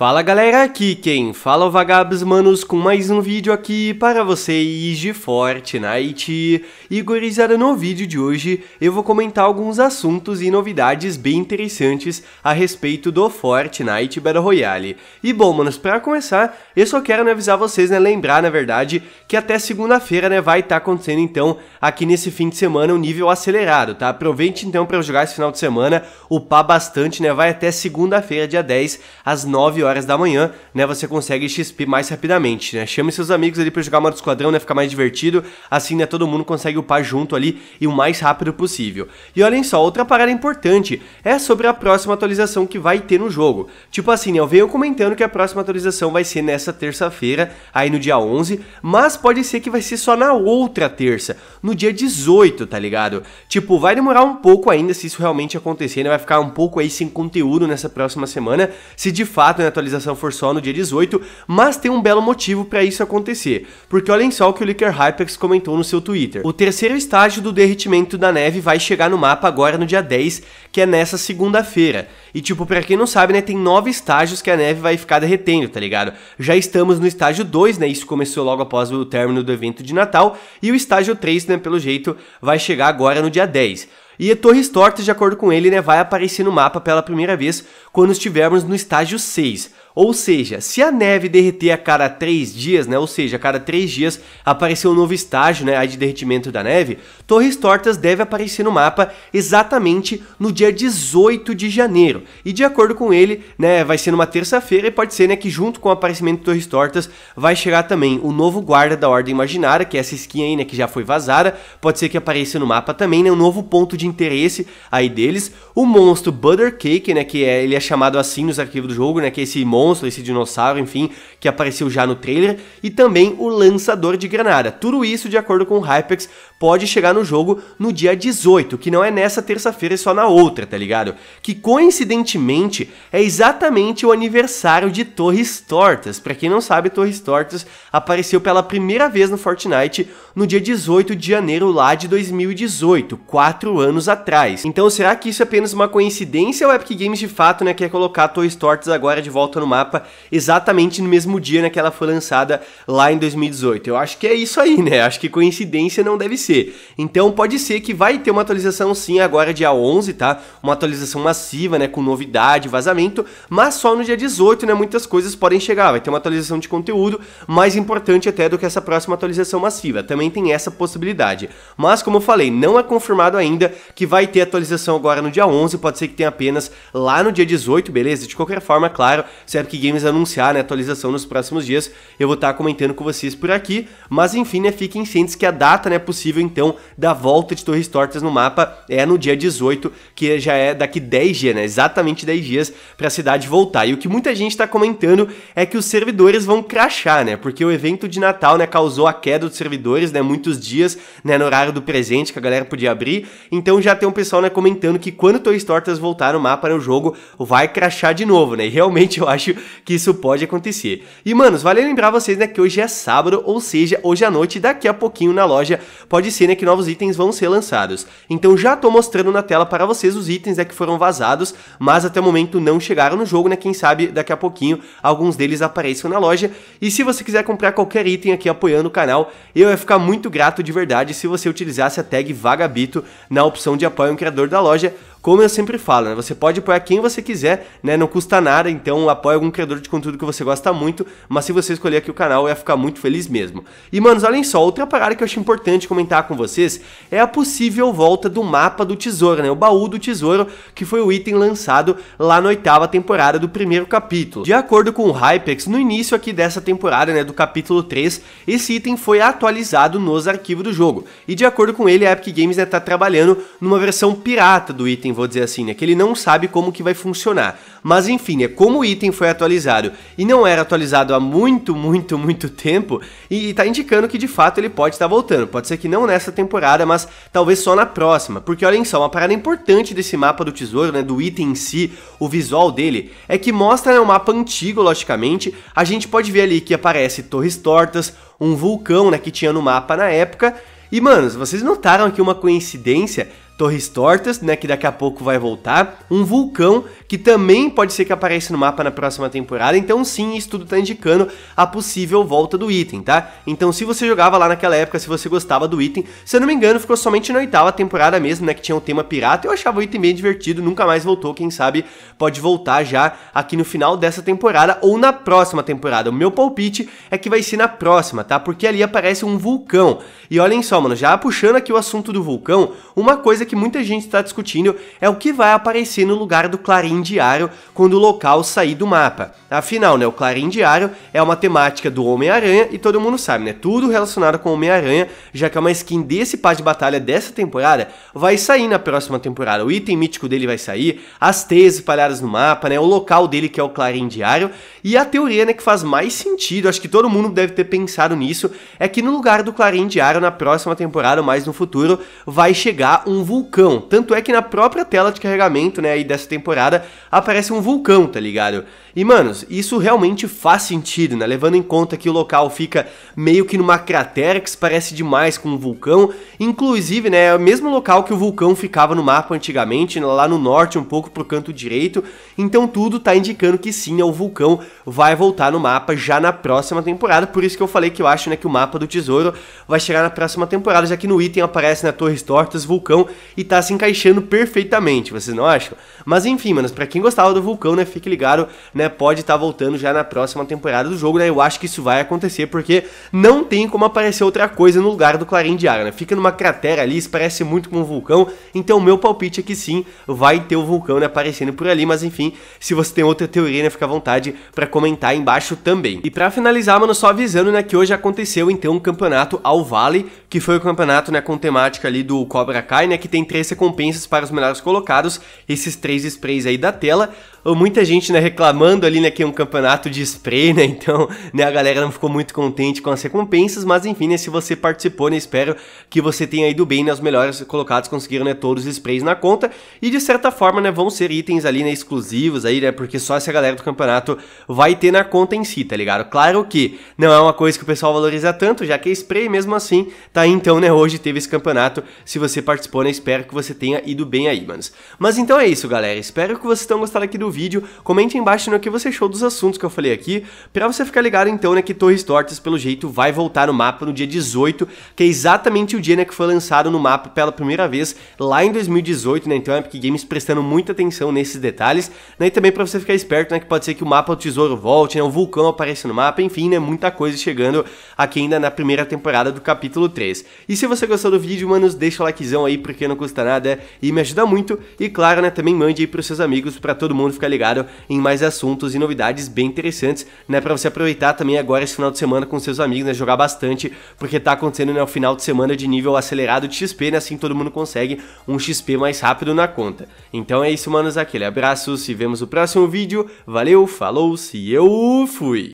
Fala galera, aqui quem fala é o Vagabos Manos com mais um vídeo aqui para vocês de Fortnite. E gurizada, no vídeo de hoje eu vou comentar alguns assuntos e novidades bem interessantes a respeito do Fortnite Battle Royale. E bom, manos, para começar, eu só quero né, avisar vocês, né, lembrar na verdade, que até segunda-feira né, vai estar tá acontecendo então aqui nesse fim de semana um nível acelerado, tá? Aproveite então para jogar esse final de semana, upar bastante, né, vai até segunda-feira, dia 10, às 9 horas horas da manhã, né, você consegue XP mais rapidamente, né? Chame seus amigos ali para jogar Modo Esquadrão, né, ficar mais divertido, assim, né, todo mundo consegue upar junto ali e o mais rápido possível. E olhem só, outra parada importante é sobre a próxima atualização que vai ter no jogo. Tipo assim, né, eu venho comentando que a próxima atualização vai ser nessa terça-feira, aí no dia 11, mas pode ser que vai ser só na outra terça, no dia 18, tá ligado? Tipo, vai demorar um pouco ainda se isso realmente acontecer, né, vai ficar um pouco aí sem conteúdo nessa próxima semana, se de fato, né, atualização for só no dia 18, mas tem um belo motivo para isso acontecer, porque olhem só o que o Licker Hypex comentou no seu Twitter. O terceiro estágio do derretimento da neve vai chegar no mapa agora no dia 10, que é nessa segunda-feira. E tipo, para quem não sabe, né, tem nove estágios que a neve vai ficar derretendo, tá ligado? Já estamos no estágio 2, né? Isso começou logo após o término do evento de Natal, e o estágio 3, né, pelo jeito, vai chegar agora no dia 10. E a Torres Tortas, de acordo com ele, né, vai aparecer no mapa pela primeira vez quando estivermos no estágio 6. Ou seja, se a neve derreter a cada 3 dias, né, ou seja, a cada 3 dias aparecer um novo estágio né, de derretimento da neve, Torres Tortas deve aparecer no mapa exatamente no dia 18 de janeiro. E de acordo com ele, né, vai ser numa terça-feira e pode ser né, que junto com o aparecimento de Torres Tortas vai chegar também o novo guarda da Ordem Imaginária, que é essa skin aí né, que já foi vazada, pode ser que apareça no mapa também, né, um novo ponto de interesse aí deles. O monstro Buttercake, né, que é, ele é chamado assim nos arquivos do jogo, né, que é esse monstro monstro, esse dinossauro, enfim, que apareceu já no trailer, e também o lançador de granada. Tudo isso, de acordo com o Hypex, pode chegar no jogo no dia 18, que não é nessa terça-feira, é só na outra, tá ligado? Que coincidentemente é exatamente o aniversário de Torres Tortas. Para quem não sabe, Torres Tortas apareceu pela primeira vez no Fortnite no dia 18 de janeiro lá de 2018, 4 anos atrás. Então será que isso é apenas uma coincidência ou é Epic Games de fato né, quer colocar Torres Tortas agora de volta no mapa exatamente no mesmo dia naquela que ela foi lançada lá em 2018. Eu acho que é isso aí, né? Acho que coincidência não deve ser. Então pode ser que vai ter uma atualização sim agora dia 11, tá? Uma atualização massiva, né, com novidade, vazamento, mas só no dia 18, né, muitas coisas podem chegar. Vai ter uma atualização de conteúdo mais importante até do que essa próxima atualização massiva. Também tem essa possibilidade. Mas como eu falei, não é confirmado ainda que vai ter atualização agora no dia 11, pode ser que tenha apenas lá no dia 18, beleza? De qualquer forma, claro, se Epic Games anunciar né, atualização nos próximos dias, eu vou estar tá comentando com vocês por aqui, mas enfim, né, fiquem cientes que a data né, possível então da volta de Torres Tortas no mapa é no dia 18, que já é daqui 10 dias, né, exatamente 10 dias para a cidade voltar. E o que muita gente está comentando é que os servidores vão crachar, né, porque o evento de Natal né, causou a queda dos servidores, né, muitos dias né, no horário do presente que a galera podia abrir, então já tem um pessoal né, comentando que quando Torres Tortas voltar no mapa, né, o jogo vai crachar de novo, né, e realmente eu acho acho que isso pode acontecer. E, manos, vale lembrar vocês, né, que hoje é sábado, ou seja, hoje à noite, daqui a pouquinho na loja, pode ser, né, que novos itens vão ser lançados. Então já tô mostrando na tela para vocês os itens, né, que foram vazados, mas até o momento não chegaram no jogo, né, quem sabe daqui a pouquinho alguns deles apareçam na loja. E se você quiser comprar qualquer item aqui apoiando o canal, eu ia ficar muito grato de verdade se você utilizasse a tag Vagabito na opção de apoio um criador da loja, como eu sempre falo, né? Você pode apoiar quem você quiser, né? Não custa nada, então apoia algum criador de conteúdo que você gosta muito, mas se você escolher aqui o canal, eu ia ficar muito feliz mesmo. E, manos, olhem só, outra parada que eu acho importante comentar com vocês é a possível volta do mapa do tesouro, né? O baú do tesouro, que foi o item lançado lá na oitava temporada do primeiro capítulo. De acordo com o Hypex, no início aqui dessa temporada, né, do capítulo 3, esse item foi atualizado nos arquivos do jogo. E de acordo com ele, a Epic Games está né, tá trabalhando numa versão pirata do item vou dizer assim, né? Que ele não sabe como que vai funcionar. Mas enfim, né? Como o item foi atualizado e não era atualizado há muito, muito, muito tempo, e, e tá indicando que de fato ele pode estar voltando. Pode ser que não nessa temporada, mas talvez só na próxima. Porque olhem só, uma parada importante desse mapa do tesouro, né? Do item em si, o visual dele, é que mostra né, um mapa antigo, logicamente. A gente pode ver ali que aparece torres tortas, um vulcão, né? Que tinha no mapa na época. E, manos, vocês notaram aqui uma coincidência? Torres Tortas, né, que daqui a pouco vai voltar, um vulcão que também pode ser que apareça no mapa na próxima temporada, então sim, isso tudo tá indicando a possível volta do item, tá? Então se você jogava lá naquela época, se você gostava do item, se eu não me engano, ficou somente na oitava temporada mesmo, né, que tinha o um tema pirata, eu achava o item bem divertido, nunca mais voltou, quem sabe pode voltar já aqui no final dessa temporada ou na próxima temporada. O meu palpite é que vai ser na próxima, tá? Porque ali aparece um vulcão. E olhem só, mano, já puxando aqui o assunto do vulcão, uma coisa que que muita gente está discutindo é o que vai aparecer no lugar do Clarim Diário quando o local sair do mapa. Afinal, né, o Clarim Diário é uma temática do Homem-Aranha e todo mundo sabe, né? Tudo relacionado com o Homem-Aranha, já que é uma skin desse pá de batalha dessa temporada, vai sair na próxima temporada. O item mítico dele vai sair, as teias espalhadas no mapa, né? O local dele que é o Clarim Diário. E a teoria, né, que faz mais sentido, acho que todo mundo deve ter pensado nisso, é que no lugar do Clarim Diário, na próxima temporada, mais no futuro, vai chegar um vulcão vulcão. Tanto é que na própria tela de carregamento, né, aí dessa temporada, aparece um vulcão, tá ligado? E, manos, isso realmente faz sentido, né? Levando em conta que o local fica meio que numa cratera que se parece demais com um vulcão. Inclusive, né, é o mesmo local que o vulcão ficava no mapa antigamente, lá no norte, um pouco pro canto direito. Então tudo tá indicando que sim, é o vulcão vai voltar no mapa já na próxima temporada. Por isso que eu falei que eu acho, né, que o mapa do tesouro vai chegar na próxima temporada, já que no item aparece, né, Torres Tortas, vulcão e tá se encaixando perfeitamente, vocês não acham? Mas enfim, manos, pra quem gostava do Vulcão, né, fique ligado, né, pode estar tá voltando já na próxima temporada do jogo, né, eu acho que isso vai acontecer, porque não tem como aparecer outra coisa no lugar do Clarim de Ar, né, fica numa cratera ali, isso parece muito com um vulcão, então meu palpite é que sim, vai ter o vulcão, né, aparecendo por ali, mas enfim, se você tem outra teoria, né, fica à vontade para comentar aí embaixo também. E para finalizar, mano, só avisando, né, que hoje aconteceu, então, um campeonato ao Vale, que foi o campeonato, né, com temática ali do Cobra Kai, né, que tem três recompensas para os melhores colocados, esses três sprays aí da tela ou muita gente, né, reclamando ali, né, que é um campeonato de spray, né, então, né, a galera não ficou muito contente com as recompensas, mas enfim, né, se você participou, né, espero que você tenha ido bem, né, os melhores colocados conseguiram, né, todos os sprays na conta, e de certa forma, né, vão ser itens ali, né, exclusivos aí, né, porque só essa galera do campeonato vai ter na conta em si, tá ligado? Claro que não é uma coisa que o pessoal valoriza tanto, já que é spray, mesmo assim, tá aí, então, né, hoje teve esse campeonato, se você participou, né, espero que você tenha ido bem aí, manos. Mas então é isso, galera, espero que vocês tenham gostado aqui do vídeo, comente embaixo no que você achou dos assuntos que eu falei aqui, para você ficar ligado então né, que Torres Tortas pelo jeito vai voltar no mapa no dia 18, que é exatamente o dia né, que foi lançado no mapa pela primeira vez lá em 2018, né, então é Epic Games prestando muita atenção nesses detalhes, né, e também para você ficar esperto, né, que pode ser que o mapa do tesouro volte, né, um vulcão apareça no mapa, enfim, né, muita coisa chegando aqui ainda na primeira temporada do capítulo 3. E se você gostou do vídeo, mano, deixa o likezão aí, porque não custa nada e me ajuda muito, e claro, né, também mande aí pros seus amigos, para todo mundo ficar ligado em mais assuntos e novidades bem interessantes, né? Para você aproveitar também agora esse final de semana com seus amigos, né? Jogar bastante, porque tá acontecendo né, o final de semana de nível acelerado de XP, né? Assim todo mundo consegue um XP mais rápido na conta. Então é isso, manos. Aquele abraço, se vemos no próximo vídeo. Valeu, falou, se eu fui!